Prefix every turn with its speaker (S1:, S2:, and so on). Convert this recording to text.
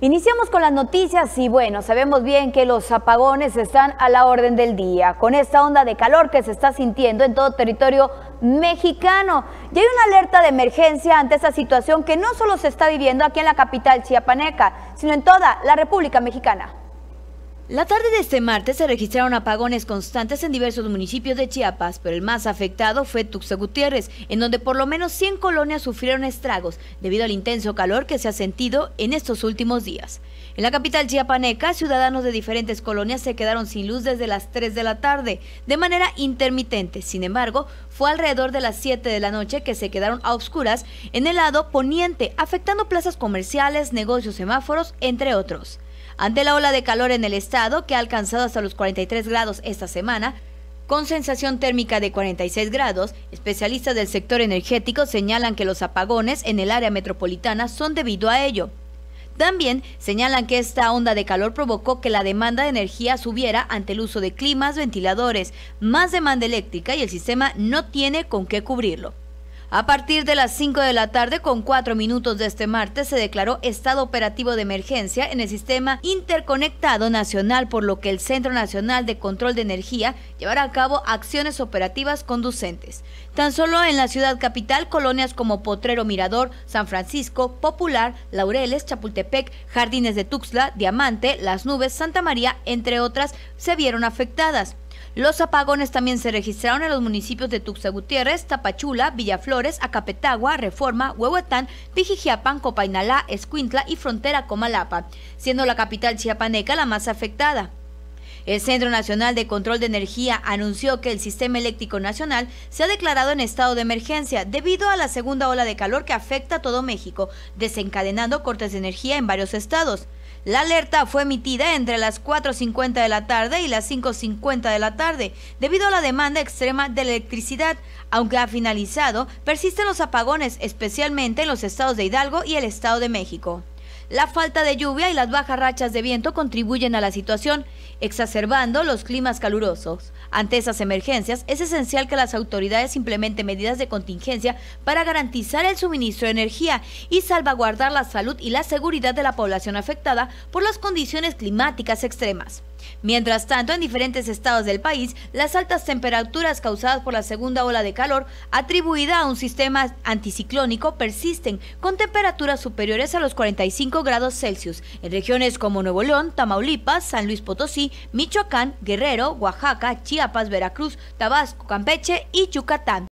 S1: Iniciamos con las noticias y bueno, sabemos bien que los apagones están a la orden del día, con esta onda de calor que se está sintiendo en todo territorio mexicano. Y hay una alerta de emergencia ante esta situación que no solo se está viviendo aquí en la capital chiapaneca, sino en toda la República Mexicana. La tarde de este martes se registraron apagones constantes en diversos municipios de Chiapas, pero el más afectado fue Tuxa en donde por lo menos 100 colonias sufrieron estragos debido al intenso calor que se ha sentido en estos últimos días. En la capital chiapaneca, ciudadanos de diferentes colonias se quedaron sin luz desde las 3 de la tarde, de manera intermitente. Sin embargo, fue alrededor de las 7 de la noche que se quedaron a oscuras en el lado poniente, afectando plazas comerciales, negocios, semáforos, entre otros ante la ola de calor en el estado que ha alcanzado hasta los 43 grados esta semana, con sensación térmica de 46 grados, especialistas del sector energético señalan que los apagones en el área metropolitana son debido a ello. También señalan que esta onda de calor provocó que la demanda de energía subiera ante el uso de climas, ventiladores, más demanda eléctrica y el sistema no tiene con qué cubrirlo. A partir de las 5 de la tarde, con 4 minutos de este martes, se declaró estado operativo de emergencia en el sistema interconectado nacional, por lo que el Centro Nacional de Control de Energía llevará a cabo acciones operativas conducentes. Tan solo en la ciudad capital, colonias como Potrero Mirador, San Francisco, Popular, Laureles, Chapultepec, Jardines de Tuxtla, Diamante, Las Nubes, Santa María, entre otras, se vieron afectadas. Los apagones también se registraron en los municipios de Tuxa Gutiérrez, Tapachula, Villaflores, Acapetagua, Reforma, Huehuetán, Pijijiapan, Copainalá, Escuintla y Frontera Comalapa, siendo la capital chiapaneca la más afectada. El Centro Nacional de Control de Energía anunció que el sistema eléctrico nacional se ha declarado en estado de emergencia debido a la segunda ola de calor que afecta a todo México, desencadenando cortes de energía en varios estados. La alerta fue emitida entre las 4.50 de la tarde y las 5.50 de la tarde, debido a la demanda extrema de electricidad. Aunque ha finalizado, persisten los apagones, especialmente en los estados de Hidalgo y el Estado de México. La falta de lluvia y las bajas rachas de viento contribuyen a la situación, exacerbando los climas calurosos. Ante esas emergencias, es esencial que las autoridades implementen medidas de contingencia para garantizar el suministro de energía y salvaguardar la salud y la seguridad de la población afectada por las condiciones climáticas extremas. Mientras tanto, en diferentes estados del país, las altas temperaturas causadas por la segunda ola de calor, atribuida a un sistema anticiclónico, persisten con temperaturas superiores a los 45 grados Celsius en regiones como Nuevo León, Tamaulipas, San Luis Potosí, Michoacán, Guerrero, Oaxaca, Chiapas, Veracruz, Tabasco, Campeche y Yucatán.